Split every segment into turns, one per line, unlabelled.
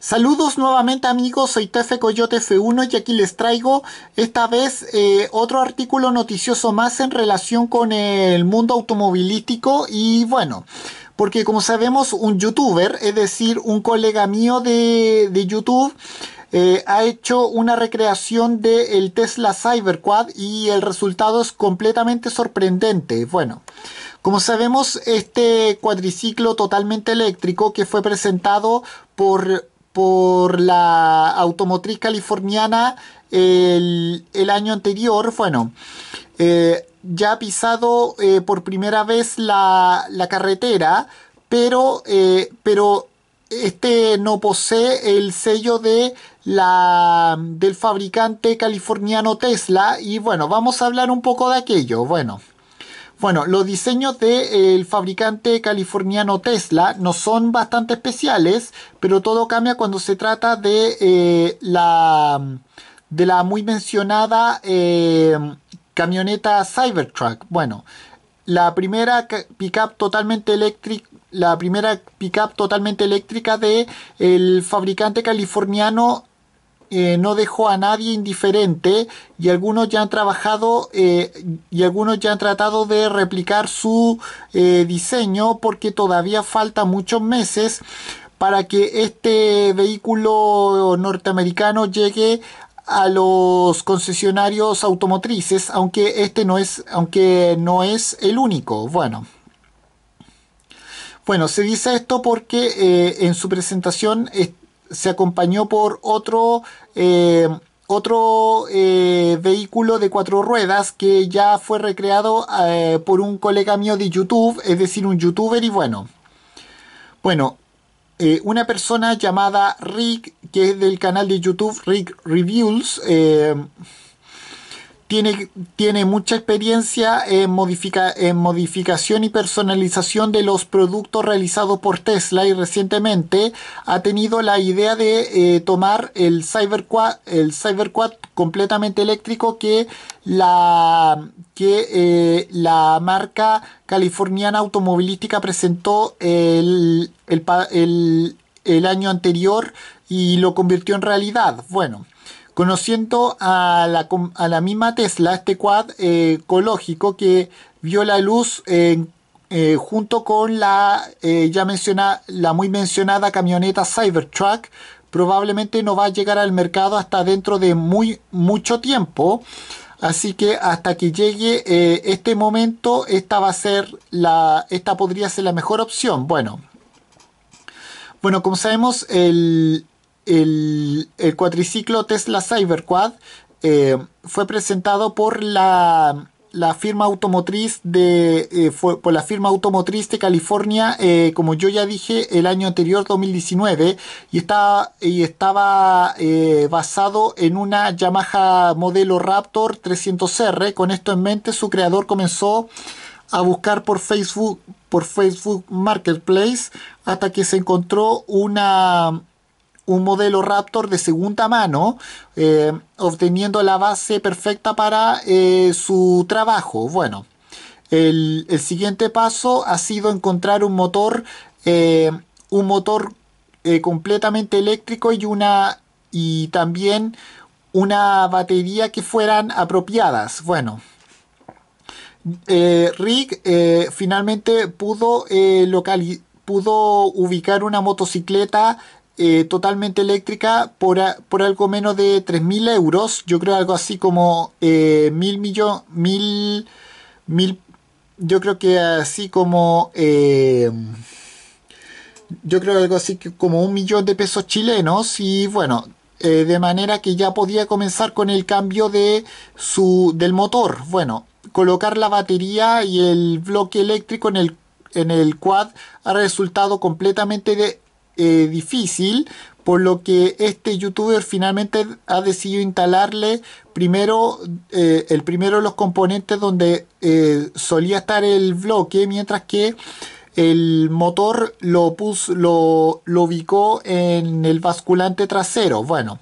Saludos nuevamente amigos, soy Tefe Coyote F1 y aquí les traigo esta vez eh, otro artículo noticioso más en relación con el mundo automovilístico y bueno, porque como sabemos un youtuber, es decir, un colega mío de, YouTube, eh, ha hecho una recreación del Tesla Cyberquad y el resultado es completamente sorprendente. Bueno, como sabemos, este cuadriciclo totalmente eléctrico que fue presentado por por la automotriz californiana el, año anterior, bueno, eh, ya ha pisado eh, por primera vez la, carretera, pero, eh, pero este no posee el sello de la, del fabricante californiano Tesla y bueno, vamos a hablar un poco de aquello, bueno. Bueno, los diseños del fabricante californiano Tesla no son bastante especiales, pero todo cambia cuando se trata de eh, la de la muy mencionada eh, camioneta Cybertruck. Bueno, la primera pickup totalmente eléctrica la primera totalmente eléctrica de el fabricante californiano eh, no dejó a nadie indiferente y algunos ya han trabajado eh, y algunos ya han tratado de replicar su eh, diseño porque todavía falta muchos meses para que este vehículo norteamericano llegue a los concesionarios automotrices, aunque este no es, aunque no es el único. Bueno. Bueno, se dice esto porque en su presentación se acompañó por otro, eh, otro eh, vehículo de cuatro ruedas que ya fue recreado eh, por un colega mío de YouTube, es decir, un youtuber y bueno. Bueno, una persona llamada Rick, que es del canal de YouTube Rick Reviews, tiene, mucha experiencia en, modifica, en modificación y personalización de los productos realizados por Tesla y recientemente ha tenido la idea de eh, tomar el Cyberquad, el completamente eléctrico que la, que, eh, la marca californiana automovilística presentó el, el año anterior y lo convirtió en realidad. Bueno. Conociendo a la, misma Tesla, este quad eh, ecológico que vio la luz eh, junto con la eh, ya mencionada, la muy mencionada camioneta Cybertruck, probablemente no va a llegar al mercado hasta dentro de muy mucho tiempo. Así que hasta que llegue este momento, esta va a ser la, esta podría ser la mejor opción. Bueno, bueno, como sabemos, el, el, cuatriciclo Tesla Cyberquad eh, fue presentado eh, por la, firma automotriz de la firma automotriz de California eh, como yo ya dije el año anterior 2019 y estaba y estaba basado en una Yamaha modelo Raptor 300R con esto en mente su creador comenzó a buscar por Facebook por Facebook Marketplace hasta que se encontró una un modelo Raptor de segunda mano, eh, obteniendo la base perfecta para eh, su trabajo. Bueno, el, siguiente paso ha sido encontrar un motor, eh, un motor completamente eléctrico y una y también una batería que fueran apropiadas. Bueno, Rick finalmente pudo pudo ubicar una motocicleta eh, totalmente eléctrica por, algo menos de 3.000 euros. Yo creo algo así como eh, mil millones, mil, mil, yo creo que así como, eh, yo creo algo así como un millón de pesos chilenos y bueno, de manera que ya podía comenzar con el cambio de su del motor bueno colocar la batería y el bloque eléctrico en el en el quad ha resultado completamente de, eh, difícil, por lo que este youtuber finalmente ha decidido instalarle primero eh, el primero los componentes donde eh, solía estar el bloque, mientras que el motor lo, puso, lo ubicó en el basculante trasero. Bueno,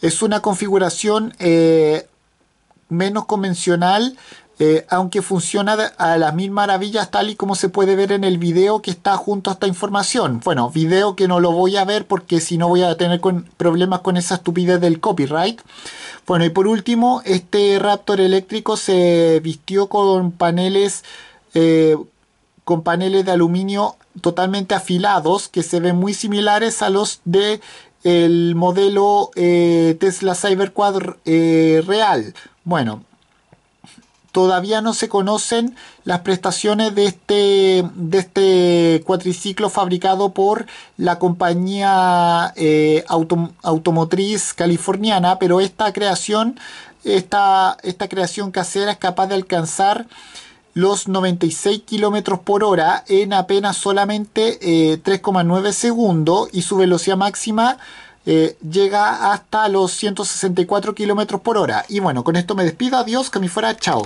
es una configuración menos convencional eh, aunque funciona a las mil maravillas tal y como se puede ver en el video que está junto a esta información. Bueno, video que no lo voy a ver porque si no voy a tener problemas con esa estupidez del copyright. Bueno, y por último, este Raptor eléctrico se vistió con paneles... Eh, con paneles de aluminio totalmente afilados que se ven muy similares a los de el modelo eh, Tesla Cyberquad real. Bueno, todavía no se conocen las prestaciones de este, de este cuatriciclo fabricado por la compañía eh, automotriz californiana, pero esta creación, esta, esta creación casera es capaz de alcanzar los 96 kilómetros por hora en apenas solamente 3,9 eh, segundos y su velocidad máxima eh, llega hasta los 164 kilómetros por hora. Y bueno, con esto me despido. Adiós, que me fuera. Chao.